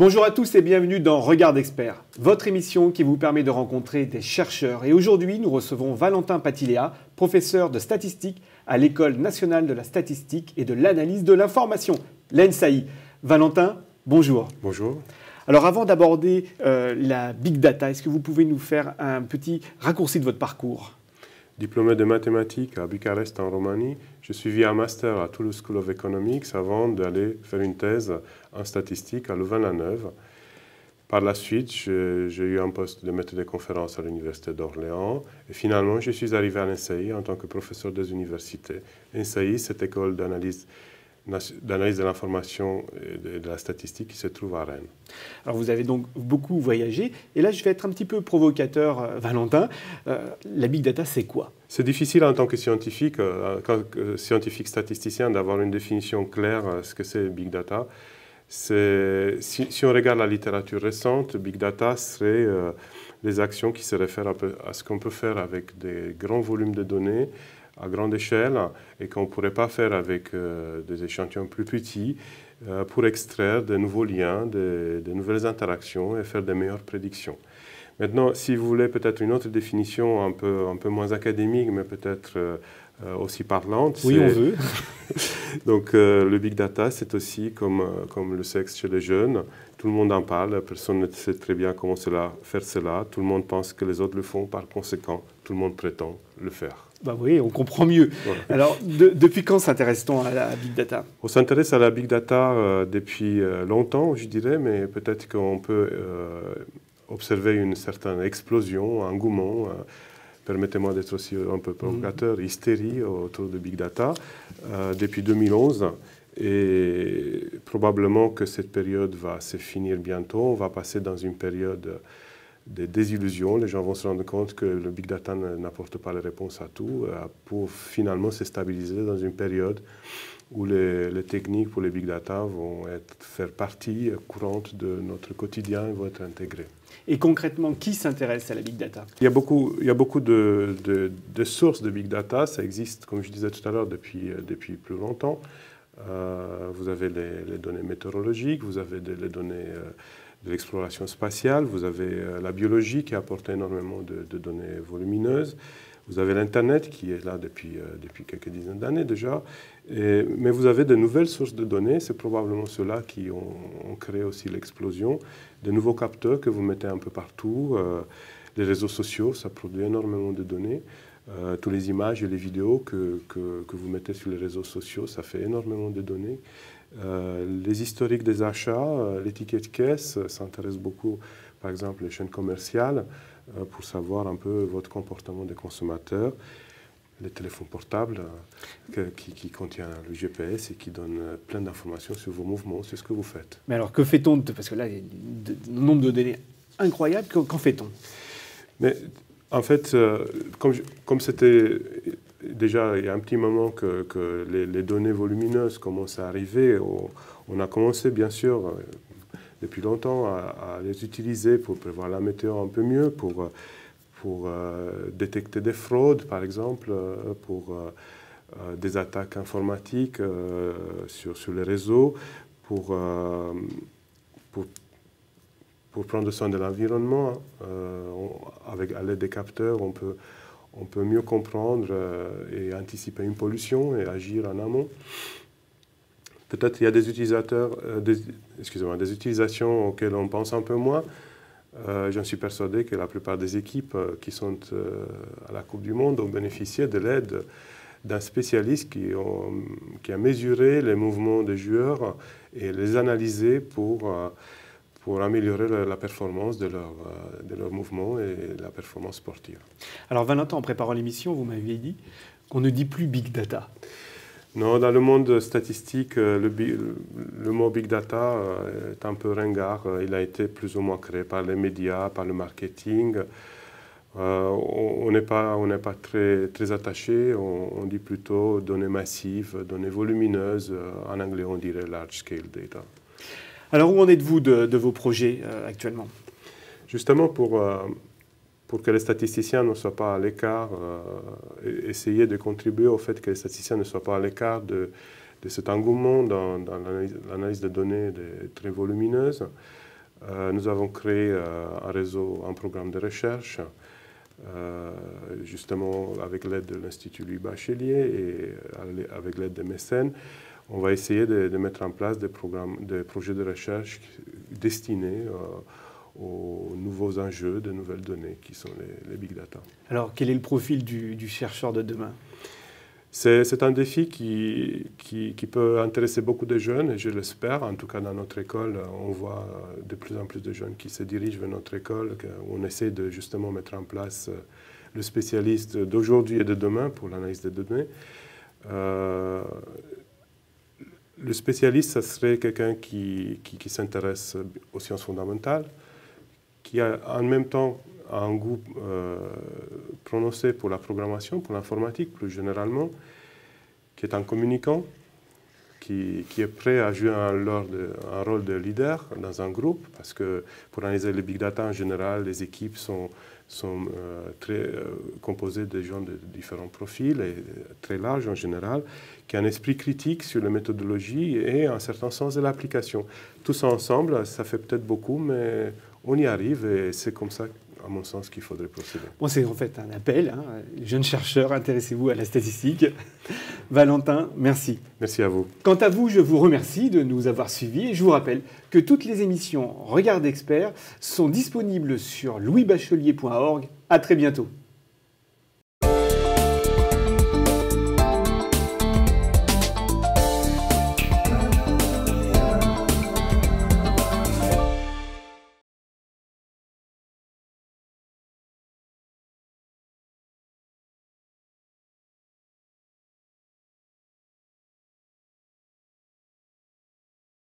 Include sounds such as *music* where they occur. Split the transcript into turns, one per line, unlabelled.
Bonjour à tous et bienvenue dans Regard d'Expert, votre émission qui vous permet de rencontrer des chercheurs. Et aujourd'hui, nous recevons Valentin Patiléa, professeur de statistique à l'École nationale de la statistique et de l'analyse de l'information, l'ENSAI. Valentin, bonjour. Bonjour. Alors avant d'aborder euh, la big data, est-ce que vous pouvez nous faire un petit
raccourci de votre parcours Diplômé de mathématiques à Bucarest en Roumanie, je suivi un master à Toulouse School of Economics avant d'aller faire une thèse en statistique à Louvain-la-Neuve. Par la suite, j'ai eu un poste de maître de conférence à l'Université d'Orléans. Et finalement, je suis arrivé à l'ENSAI en tant que professeur des universités. L'ENSAI, cette école d'analyse d'analyse de l'information et de la statistique qui se trouve à Rennes. Alors vous avez donc beaucoup voyagé, et là je vais être un petit peu provocateur, euh, Valentin. Euh, la big data, c'est quoi C'est difficile en tant que scientifique, euh, scientifique statisticien, d'avoir une définition claire de ce que c'est big data. Si, si, on regarde la littérature récente, big data serait les actions qui se réfèrent à ce qu'on peut faire avec des grands volumes de données à grande échelle et qu'on ne pourrait pas faire avec euh, des échantillons plus petits euh, pour extraire de nouveaux liens, de, nouvelles interactions et faire de meilleures prédictions. Maintenant, si vous voulez peut-être une autre définition un peu, un peu moins académique, mais peut-être euh, euh, aussi parlante. Oui, on veut. *laughs* Donc euh, le big data, c'est aussi comme, euh, comme le sexe chez les jeunes. Tout le monde en parle, personne ne sait très bien comment cela, faire cela. Tout le monde pense que les autres le font, par conséquent, tout le monde prétend le faire.
Bah oui, on comprend mieux. Alors, depuis quand s'intéresse-t-on à la big data
On s'intéresse à la big data depuis longtemps, je dirais, mais peut-être qu'on peut, observer une certaine explosion, engouement permettez-moi d'être aussi euh, un peu provocateur, mm-hmm. hystérie autour de Big Data euh, depuis 2011. Et probablement que cette période va se finir bientôt. On va passer dans une période de désillusion. Les gens vont se rendre compte que le big data n'apporte pas les réponses à tout euh, pour finalement se stabiliser dans une période où les, techniques pour les big data vont être, faire partie courante de notre quotidien et vont être intégrées.
Et concrètement, qui s'intéresse à la big data
Il y a beaucoup, il y a beaucoup de, sources de big data. Ça existe, comme je disais tout à l'heure, depuis, euh, depuis plus longtemps. Euh, vous avez les, données météorologiques, vous avez les données euh, de l'exploration spatiale, vous avez la biologie qui apporte énormément de données volumineuses. Vous avez l'Internet qui est là depuis, euh, depuis quelques dizaines d'années déjà, mais vous avez de nouvelles sources de données. C'est probablement ceux-là qui ont, créé aussi l'explosion. De nouveaux capteurs que vous mettez un peu partout. Euh, les réseaux sociaux, ça produit énormément de données. Euh, tous toutes les images et les vidéos que, que, que, vous mettez sur les réseaux sociaux, ça fait énormément de données. les historiques des achats, l'étiquette caisse ça intéresse beaucoup, par exemple, les chaînes commerciales. Euh, pour savoir un peu votre comportement des consommateurs. Les téléphones portables euh, qui, qui contient le GPS et qui donne euh, plein d'informations sur vos mouvements, sur ce que vous faites.
Mais alors que fait-on Parce que là, il y a un nombre de données incroyables, Qu'en fait-on
Mais en fait, comme c'était déjà il y a un petit moment que, les, données volumineuses commencent à arriver, on a commencé bien sûr depuis longtemps à, les utiliser pour prévoir la météo un peu mieux, pour, euh, pour euh, détecter des fraudes, par exemple, euh, pour des attaques informatiques sur, sur les réseaux, pour, pour, pour, prendre soin de l'environnement. avec l'aide des capteurs, on peut, on peut mieux comprendre et anticiper une pollution et agir en amont. Peut-être il y a des utilisateurs, euh, des, des utilisations auxquelles on pense un peu moins. Euh, j'en suis persuadé que la plupart des équipes euh, qui sont à la Coupe du Monde ont bénéficié de l'aide d'un spécialiste qui, a mesuré les mouvements des joueurs et les analysé pour, pour améliorer la, performance de leurs de mouvements et la performance sportive.
Alors Valentin, en préparant l'émission, vous m'aviez dit qu'on ne dit plus big data.
Non, dans le monde statistique, euh, le, le, mot big data euh, est un peu ringard. Il a été plus ou moins créé par les médias, par le marketing. Euh, on n'est pas, on pas très, très attaché, on, dit plutôt données massives, données volumineuses. En anglais, on dirait large scale data. Alors, où en êtes-vous de, vos projets actuellement Justement, pour, pour que les statisticiens ne soient pas à l'écart, euh, essayer de contribuer au fait que les statisticiens ne soient pas à l'écart de, de, cet engouement dans, l'analyse de données très volumineuse. Euh, nous avons créé euh, un réseau, un programme de recherche, justement avec l'aide de l'Institut Louis Bachelier et avec l'aide des mécènes on va essayer de, mettre en place des, programmes, des projets de recherche destinés aux nouveaux enjeux, de nouvelles données qui sont les, big data.
Alors, quel est le profil du, chercheur de demain
c'est un défi qui, qui, peut intéresser beaucoup de jeunes, et je l'espère. En tout cas, dans notre école, on voit de plus en plus de jeunes qui se dirigent vers notre école. On essaie de justement mettre en place euh, le spécialiste d'aujourd'hui et de demain pour l'analyse des données. Euh, le spécialiste, ça serait quelqu'un qui, qui s'intéresse aux sciences fondamentales, qui a en même temps un goût euh, prononcé pour la programmation, pour l'informatique plus généralement, qui est un communicant, qui, qui est prêt à jouer un, un, rôle de leader dans un groupe, parce que pour analyser les big data en général, les équipes sont, sont euh, très euh, composées de gens de différents profils, et très larges en général, qui a un esprit critique sur la méthodologie et un certain sens de l'application. Tout ça ensemble, ça fait peut-être beaucoup, mais on y arrive et c'est comme ça, à mon sens, qu'il faudrait procéder. c'est en
fait un appel. Hein. jeunes chercheurs, intéressez-vous à la statistique. *laughs* Valentin,
merci. Merci à vous.
Quant à vous, je vous remercie de nous avoir suivis et je vous rappelle que toutes les émissions Regard Expert sont disponibles sur louisbachelier.org. À très bientôt.